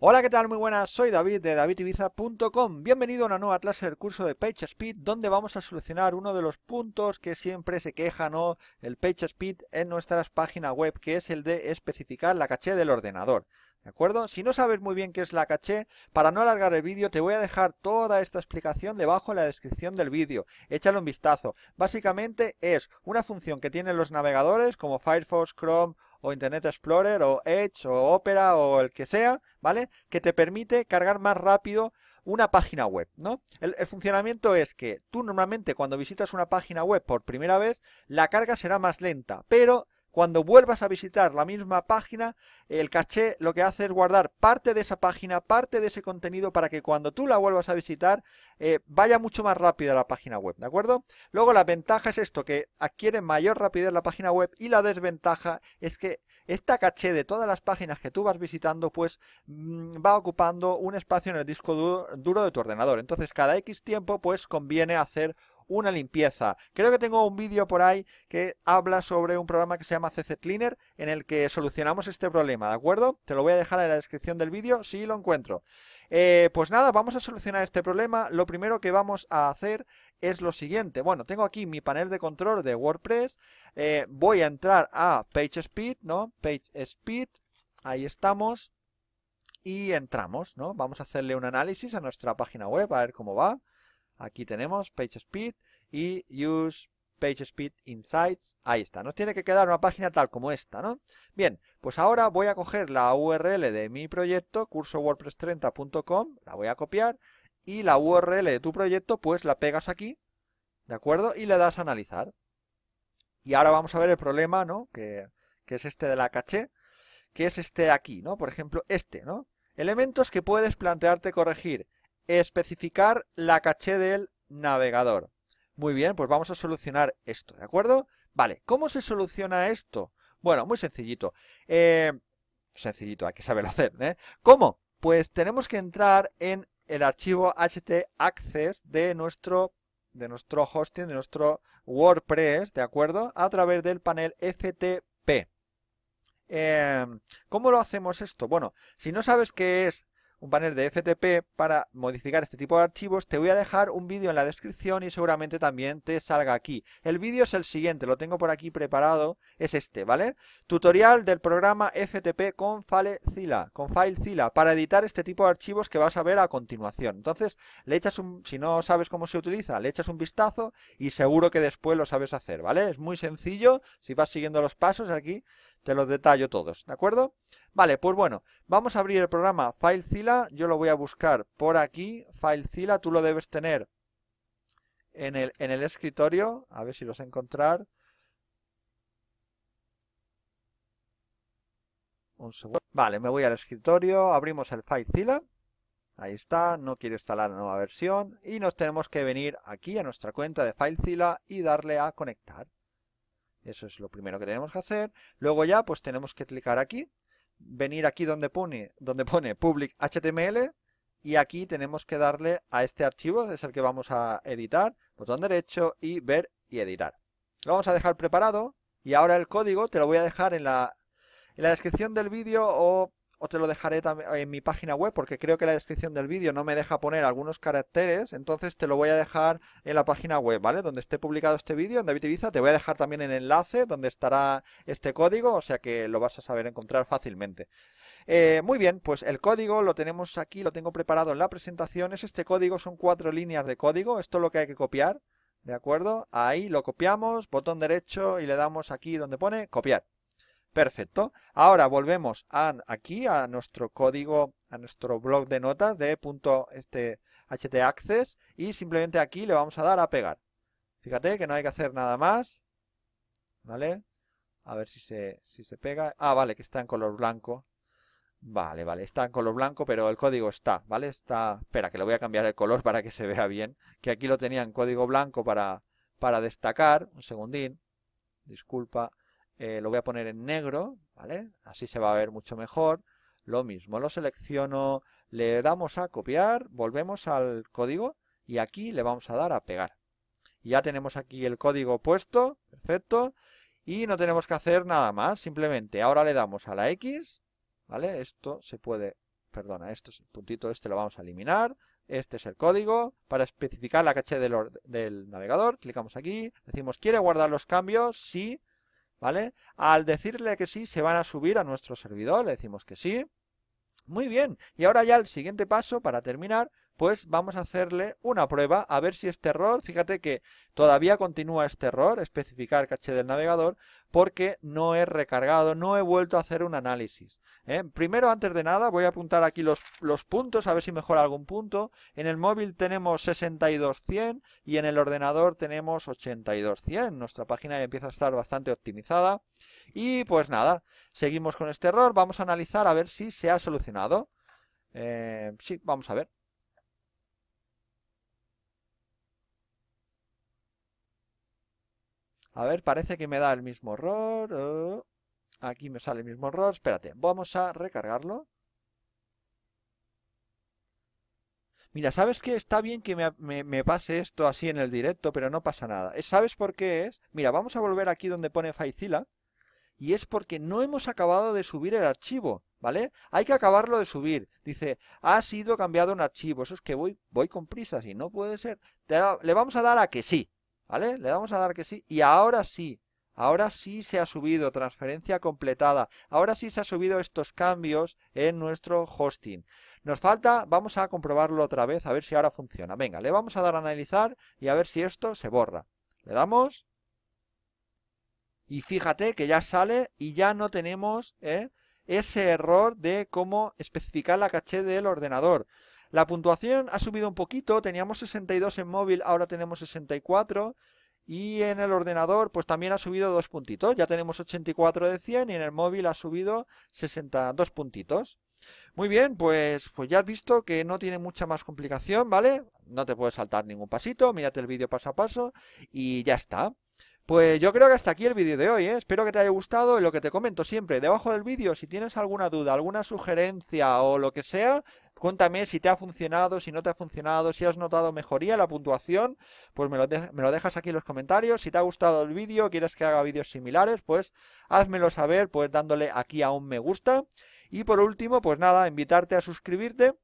Hola, ¿qué tal? Muy buenas, soy David de davidibiza.com. Bienvenido a una nueva clase del curso de PageSpeed donde vamos a solucionar uno de los puntos que siempre se queja, ¿no? El PageSpeed en nuestras páginas web, que es el de especificar la caché del ordenador. ¿De acuerdo? Si no sabes muy bien qué es la caché, para no alargar el vídeo te voy a dejar toda esta explicación debajo en la descripción del vídeo. Échale un vistazo. Básicamente es una función que tienen los navegadores como Firefox, Chrome o Internet Explorer o Edge o Opera o el que sea, ¿vale? Que te permite cargar más rápido una página web, ¿no? El, funcionamiento es que tú normalmente cuando visitas una página web por primera vez, la carga será más lenta, pero cuando vuelvas a visitar la misma página, el caché lo que hace es guardar parte de esa página, parte de ese contenido para que cuando tú la vuelvas a visitar eh, vaya mucho más rápido a la página web, ¿de acuerdo? Luego la ventaja es esto, que adquiere mayor rapidez la página web y la desventaja es que esta caché de todas las páginas que tú vas visitando pues mm, va ocupando un espacio en el disco duro de tu ordenador. Entonces cada X tiempo pues conviene hacer una limpieza. Creo que tengo un vídeo por ahí que habla sobre un programa que se llama CC Cleaner en el que solucionamos este problema, ¿de acuerdo? Te lo voy a dejar en la descripción del vídeo si lo encuentro. Eh, pues nada, vamos a solucionar este problema. Lo primero que vamos a hacer es lo siguiente. Bueno, tengo aquí mi panel de control de WordPress. Eh, voy a entrar a PageSpeed, ¿no? PageSpeed. Ahí estamos. Y entramos, ¿no? Vamos a hacerle un análisis a nuestra página web, a ver cómo va. Aquí tenemos PageSpeed y Use PageSpeed Insights. Ahí está. Nos tiene que quedar una página tal como esta, ¿no? Bien, pues ahora voy a coger la URL de mi proyecto, cursowordpress30.com, la voy a copiar, y la URL de tu proyecto, pues la pegas aquí, ¿de acuerdo? Y le das a analizar. Y ahora vamos a ver el problema, ¿no? Que, es este de la caché, que es este de aquí, ¿no? Por ejemplo, este, ¿no? Elementos que puedes plantearte corregir especificar la caché del navegador. Muy bien, pues vamos a solucionar esto, ¿de acuerdo? Vale, ¿cómo se soluciona esto? Bueno, muy sencillito. Eh, sencillito, hay que saberlo hacer, ¿eh? ¿Cómo? Pues tenemos que entrar en el archivo htaccess de nuestro de nuestro hosting, de nuestro WordPress, ¿de acuerdo? A través del panel FTP. Eh, ¿Cómo lo hacemos esto? Bueno, si no sabes qué es un panel de FTP para modificar este tipo de archivos, te voy a dejar un vídeo en la descripción y seguramente también te salga aquí. El vídeo es el siguiente, lo tengo por aquí preparado, es este, ¿vale? Tutorial del programa FTP con FileZilla, con FileZilla, para editar este tipo de archivos que vas a ver a continuación. Entonces, le echas un, si no sabes cómo se utiliza, le echas un vistazo y seguro que después lo sabes hacer, ¿vale? Es muy sencillo, si vas siguiendo los pasos aquí, te los detallo todos, ¿de acuerdo? Vale, pues bueno, vamos a abrir el programa FileZilla, yo lo voy a buscar por aquí, FileZilla, tú lo debes tener en el, en el escritorio, a ver si los encontrar. Un segundo. Vale, me voy al escritorio, abrimos el FileZilla. Ahí está, no quiero instalar la nueva versión y nos tenemos que venir aquí a nuestra cuenta de FileZilla y darle a conectar. Eso es lo primero que tenemos que hacer. Luego ya, pues tenemos que clicar aquí, venir aquí donde pone, donde pone public HTML y aquí tenemos que darle a este archivo, es el que vamos a editar, botón derecho y ver y editar. Lo vamos a dejar preparado y ahora el código te lo voy a dejar en la, en la descripción del vídeo o o te lo dejaré eh, en mi página web porque creo que la descripción del vídeo no me deja poner algunos caracteres, entonces te lo voy a dejar en la página web, ¿vale? Donde esté publicado este vídeo, en David Ibiza, te voy a dejar también el enlace donde estará este código, o sea que lo vas a saber encontrar fácilmente. Eh, muy bien, pues el código lo tenemos aquí, lo tengo preparado en la presentación, es este código, son cuatro líneas de código, esto es lo que hay que copiar, ¿de acuerdo? Ahí lo copiamos, botón derecho y le damos aquí donde pone copiar. Perfecto. Ahora volvemos a, aquí a nuestro código, a nuestro blog de notas de punto este htaccess y simplemente aquí le vamos a dar a pegar. Fíjate que no hay que hacer nada más. ¿Vale? A ver si se, si se pega. Ah, vale, que está en color blanco. Vale, vale, está en color blanco, pero el código está, ¿vale? Está... Espera, que le voy a cambiar el color para que se vea bien. Que aquí lo tenía en código blanco para, para destacar. Un segundín. Disculpa. Eh, lo voy a poner en negro, ¿vale? Así se va a ver mucho mejor. Lo mismo, lo selecciono, le damos a copiar, volvemos al código y aquí le vamos a dar a pegar. Ya tenemos aquí el código puesto, perfecto, y no tenemos que hacer nada más, simplemente ahora le damos a la X, ¿vale? Esto se puede, perdona, esto es el puntito, este lo vamos a eliminar, este es el código, para especificar la caché del navegador, clicamos aquí, decimos, ¿quiere guardar los cambios? Sí, ¿vale? Al decirle que sí, se van a subir a nuestro servidor, le decimos que sí. Muy bien, y ahora ya el siguiente paso para terminar, pues vamos a hacerle una prueba a ver si este error, fíjate que todavía continúa este error, especificar caché del navegador, porque no he recargado, no he vuelto a hacer un análisis. ¿eh? Primero, antes de nada, voy a apuntar aquí los, puntos, a ver si mejora algún punto. En el móvil tenemos 6200 y en el ordenador tenemos 82100. Nuestra página ya empieza a estar bastante optimizada. Y pues nada, seguimos con este error. Vamos a analizar a ver si se ha solucionado. Eh, sí, vamos a ver. A ver, parece que me da el mismo error. Oh. Aquí me sale el mismo error. Espérate, vamos a recargarlo. Mira, ¿sabes qué? Está bien que me, pase esto así en el directo, pero no pasa nada. ¿Sabes por qué es? Mira, vamos a volver aquí donde pone Faizila. Y es porque no hemos acabado de subir el archivo, ¿vale? Hay que acabarlo de subir. Dice, ha sido cambiado un archivo. Eso es que voy, voy con prisa, y no puede ser. le vamos a dar a que sí, ¿vale? Le vamos a dar a que sí. Y ahora sí, Ahora sí se ha subido transferencia completada. Ahora sí se ha subido estos cambios en nuestro hosting. Nos falta, vamos a comprobarlo otra vez a ver si ahora funciona. Venga, le vamos a dar a analizar y a ver si esto se borra. Le damos. Y fíjate que ya sale y ya no tenemos eh, ese error de cómo especificar la caché del ordenador. La puntuación ha subido un poquito, teníamos 62 en móvil, ahora tenemos 64. Y en el ordenador, pues también ha subido dos puntitos. Ya tenemos 84 de 100 y en el móvil ha subido 62 puntitos. Muy bien, pues, pues ya has visto que no tiene mucha más complicación, ¿vale? No te puedes saltar ningún pasito, mírate el vídeo paso a paso y ya está. Pues yo creo que hasta aquí el vídeo de hoy, ¿eh? espero que te haya gustado y lo que te comento siempre, debajo del vídeo, si tienes alguna duda, alguna sugerencia o lo que sea, Cuéntame si te ha funcionado, si no te ha funcionado, si has notado mejoría en la puntuación, pues me lo, dejas aquí en los comentarios. Si te ha gustado el vídeo, quieres que haga vídeos similares, pues házmelo saber, pues dándole aquí a un me gusta. Y por último, pues nada, invitarte a suscribirte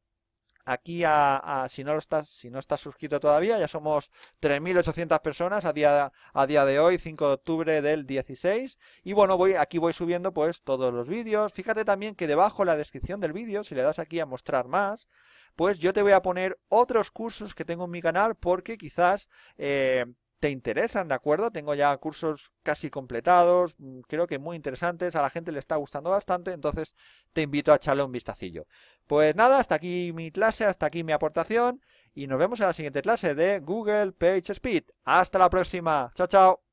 aquí a, si no lo estás si no estás suscrito todavía ya somos 3.800 personas a día a día de hoy 5 de octubre del 16 y bueno voy aquí voy subiendo pues todos los vídeos fíjate también que debajo la descripción del vídeo si le das aquí a mostrar más pues yo te voy a poner otros cursos que tengo en mi canal porque quizás eh, te interesan, ¿de acuerdo? Tengo ya cursos casi completados, mm, creo que muy interesantes, a la gente le está gustando bastante, entonces te invito a echarle un vistacillo. Pues nada, hasta aquí mi clase, hasta aquí mi aportación y nos vemos en la siguiente clase de Google Page Speed. Hasta la próxima, chao chao.